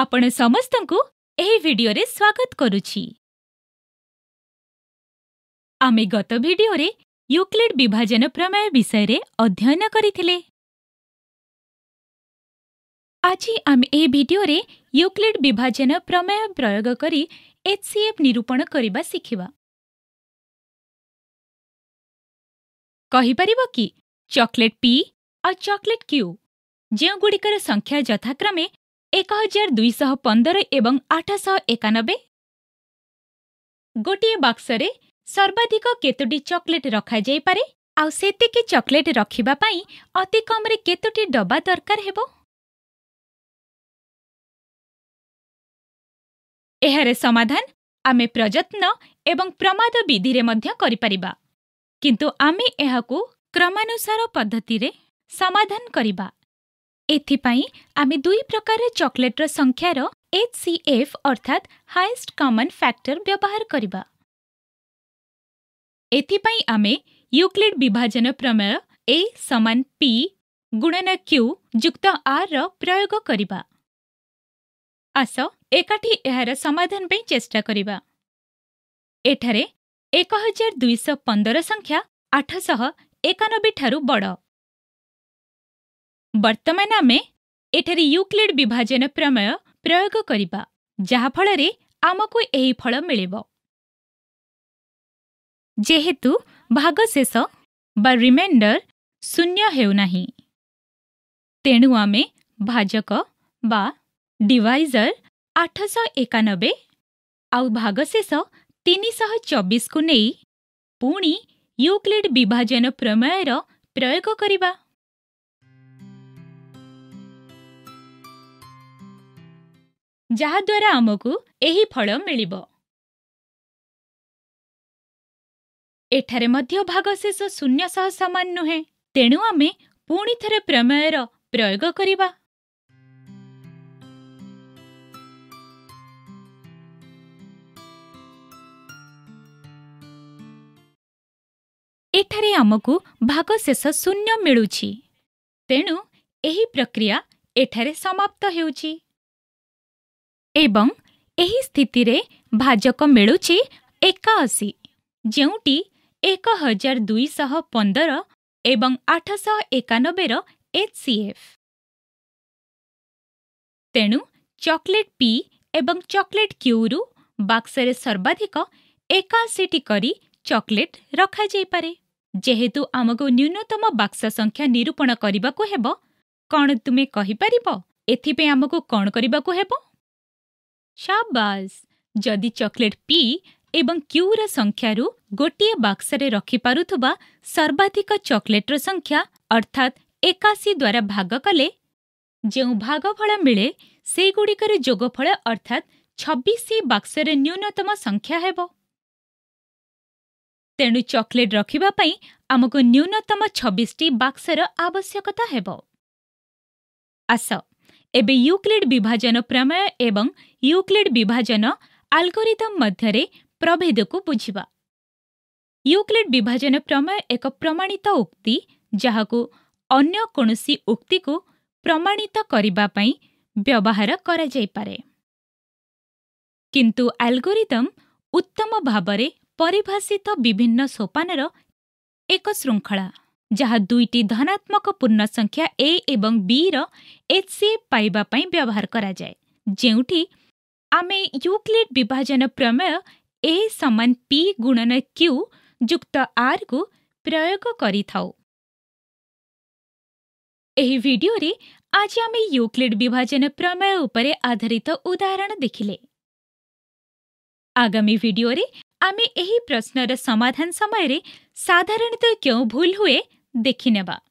ଆପଣ ସମସ୍ତଙ୍କୁ ଏହି ଭିଡିଓରେ ସ୍ୱାଗତ କରୁଛି ଆମେ ଗତ ଭିଡିଓରେ ୟୁକ୍ଲିଡ୍ ବିଭାଜନ ପ୍ରମେୟ ବିଷୟରେ ଅଧ୍ୟୟନ କରିଥିଲେ ଆଜି ଆମେ ଏହି ଭିଡିଓରେ ୟୁକ୍ଲିଡ୍ ବିଭାଜନ ପ୍ରମେୟ ପ୍ରୟୋଗ କରି ଏଚ୍ସିଏଫ୍ ନିରୂପଣ କରିବା ଶିଖିବା କହିପାରିବ କି ଚକୋଲେଟ୍ ପି ଆଉ ଚକୋଲେଟ୍ କ୍ୟୁ ଯେଉଁଗୁଡ଼ିକର ସଂଖ୍ୟା ଯଥାକ୍ରମେ ଏକ ହଜାର ଦୁଇଶହ ପନ୍ଦର ଏବଂ ଆଠଶହ ଏକାନବେ ଗୋଟିଏ ବାକ୍ସରେ ସର୍ବାଧିକ କେତୋଟି ଚକୋଲେଟ୍ ରଖାଯାଇପାରେ ଆଉ ସେତିକି ଚକୋଲେଟ୍ ରଖିବା ପାଇଁ ଅତି କମ୍ରେ କେତୋଟି ଡବା ଦରକାର ହେବ ଏହାର ସମାଧାନ ଆମେ ପ୍ରଯତ୍ନ ଏବଂ ପ୍ରମାଦ ବିଧିରେ ମଧ୍ୟ କରିପାରିବା କିନ୍ତୁ ଆମେ ଏହାକୁ କ୍ରମାନୁସାର ପଦ୍ଧତିରେ ସମାଧାନ କରିବା ଏଥିପାଇଁ ଆମେ ଦୁଇ ପ୍ରକାର ଚକୋଲେଟ୍ର ସଂଖ୍ୟାର ଏଚ୍ ସି ଏଫ୍ ଅର୍ଥାତ୍ ହାଏଷ୍ଟ କମନ୍ ଫ୍ୟାକ୍ଟର ବ୍ୟବହାର କରିବା ଏଥିପାଇଁ ଆମେ ୟୁକ୍ଲିଡ୍ ବିଭାଜନ ପ୍ରମେୟ ଏ ସମାନ ପି ଗୁଣନ କ୍ୟୁ ଯୁକ୍ତ ଆର୍ର ପ୍ରୟୋଗ କରିବା ଆସ ଏକାଠି ଏହାର ସମାଧାନ ପାଇଁ ଚେଷ୍ଟା କରିବା ଏଠାରେ ଏକ ହଜାର ଦୁଇଶହ ପନ୍ଦର ସଂଖ୍ୟା ଆଠଶହ ଏକାନବେ ଠାରୁ ବଡ଼ ବର୍ତ୍ତମାନ ଆମେ ଏଠାରେ ୟୁକ୍ଲିଡ୍ ବିଭାଜନ ପ୍ରମେୟ ପ୍ରୟୋଗ କରିବା ଯାହାଫଳରେ ଆମକୁ ଏହି ଫଳ ମିଳିବ ଯେହେତୁ ଭାଗଶେଷ ବା ରିମାଇଣ୍ଡର ଶୂନ୍ୟ ହେଉନାହିଁ ତେଣୁ ଆମେ ଭାଜକ ବା ଡିଭାଇଜର ଆଠଶହ ଏକାନବେ ଆଉ ଭାଗଶେଷ ତିନିଶହ ଚବିଶକୁ ନେଇ ପୁଣି ୟୁକ୍ଲିଡ୍ ବିଭାଜନ ପ୍ରମେୟର ପ୍ରୟୋଗ କରିବା ଯାହାଦ୍ୱାରା ଆମକୁ ଏହି ଫଳ ମିଳିବ ଏଠାରେ ମଧ୍ୟ ଭାଗଶେଷ ଶୂନ୍ୟ ସହ ସମାନ ନୁହେଁ ତେଣୁ ଆମେ ପୁଣି ଥରେ ପ୍ରମେୟର ପ୍ରୟୋଗ କରିବା ଏଠାରେ ଆମକୁ ଭାଗଶେଷ ଶୂନ୍ୟ ମିଳୁଛି ତେଣୁ ଏହି ପ୍ରକ୍ରିୟା ଏଠାରେ ସମାପ୍ତ ହେଉଛି ଏବଂ ଏହି ସ୍ଥିତିରେ ଭାଜକ ମିଳୁଛି ଏକାଅଶୀ ଯେଉଁଟି ଏକ ହଜାର ଦୁଇଶହ ପନ୍ଦର ଏବଂ ଆଠଶହ ଏକାନବେର ଏଚ୍ ସି ଏଫ୍ ତେଣୁ ଚକୋଲେଟ୍ ପି ଏବଂ ଚକୋଲେଟ୍ କ୍ୟୁରୁ ବାକ୍ସରେ ସର୍ବାଧିକ ଏକାଅଶୀଟି କରି ଚକୋଲେଟ୍ ରଖାଯାଇପାରେ ଯେହେତୁ ଆମକୁ ନ୍ୟୁନତମ ବାକ୍ସ ସଂଖ୍ୟା ନିରୂପଣ କରିବାକୁ ହେବ କ'ଣ ତୁମେ କହିପାରିବ ଏଥିପାଇଁ ଆମକୁ କ'ଣ କରିବାକୁ ହେବ ସାବାସ୍ ଯଦି ଚକୋଲେଟ୍ ପି ଏବଂ କ୍ୟୁର ସଂଖ୍ୟାରୁ ଗୋଟିଏ ବାକ୍ସରେ ରଖିପାରୁଥିବା ସର୍ବାଧିକ ଚକୋଲେଟ୍ର ସଂଖ୍ୟା ଅର୍ଥାତ୍ ଏକାଶୀ ଦ୍ୱାରା ଭାଗ କଲେ ଯେଉଁ ଭାଗଫଳ ମିଳେ ସେଗୁଡ଼ିକର ଯୋଗଫଳ ଅର୍ଥାତ୍ ଛବିଶ ବାକ୍ସରେ ନ୍ୟୁନତମ ସଂଖ୍ୟା ହେବ ତେଣୁ ଚକୋଲେଟ୍ ରଖିବା ପାଇଁ ଆମକୁ ନ୍ୟୁନତମ ଛବିଶଟି ବାକ୍ସର ଆବଶ୍ୟକତା ହେବ ଆସ ଏବେ ୟୁକ୍ଲିଡ୍ ବିଭାଜନ ପ୍ରମେୟ ଏବଂ ୟୁକ୍ଲିଡ୍ ବିଭାଜନ ଆଲଗୋରିଦମ୍ ମଧ୍ୟରେ ପ୍ରଭେଦକୁ ବୁଝିବା ୟୁକ୍ଲିଡ୍ ବିଭାଜନ ପ୍ରମେୟ ଏକ ପ୍ରମାଣିତ ଉକ୍ତି ଯାହାକୁ ଅନ୍ୟ କୌଣସି ଉକ୍ତିକୁ ପ୍ରମାଣିତ କରିବା ପାଇଁ ବ୍ୟବହାର କରାଯାଇପାରେ କିନ୍ତୁ ଆଲଗୋରିଦମ୍ ଉତ୍ତମ ଭାବରେ ପରିଭାଷିତ ବିଭିନ୍ନ ସୋପାନର ଏକ ଶୃଙ୍ଖଳା ଯାହା ଦୁଇଟି ଧନାତ୍ମକ ପୂର୍ଣ୍ଣ ସଂଖ୍ୟା ଏ ଏବଂ ବି'ର ଏଚ୍ସିଏଫ୍ ପାଇବା ପାଇଁ ବ୍ୟବହାର କରାଯାଏ ଯେଉଁଠି ଆମେ ୟୁକ୍ଲିଡ୍ ବିଭାଜନ ପ୍ରମେୟ ଏ ସମାନ ପି ଗୁଣନ କ୍ୟୁ ଯୁକ୍ତ ଆର୍କୁ ପ୍ରୟୋଗ କରିଥାଉ ଏହି ଭିଡିଓରେ ଆଜି ଆମେ ୟୁକ୍ଲିଡ୍ ବିଭାଜନ ପ୍ରମେୟ ଉପରେ ଆଧାରିତ ଉଦାହରଣ ଦେଖିଲେ ଆଗାମୀ ଭିଡିଓରେ ଆମେ ଏହି ପ୍ରଶ୍ନର ସମାଧାନ ସମୟରେ ସାଧାରଣତଃ କେଉଁ ଭୁଲ ହୁଏ ଦେଖିନେବା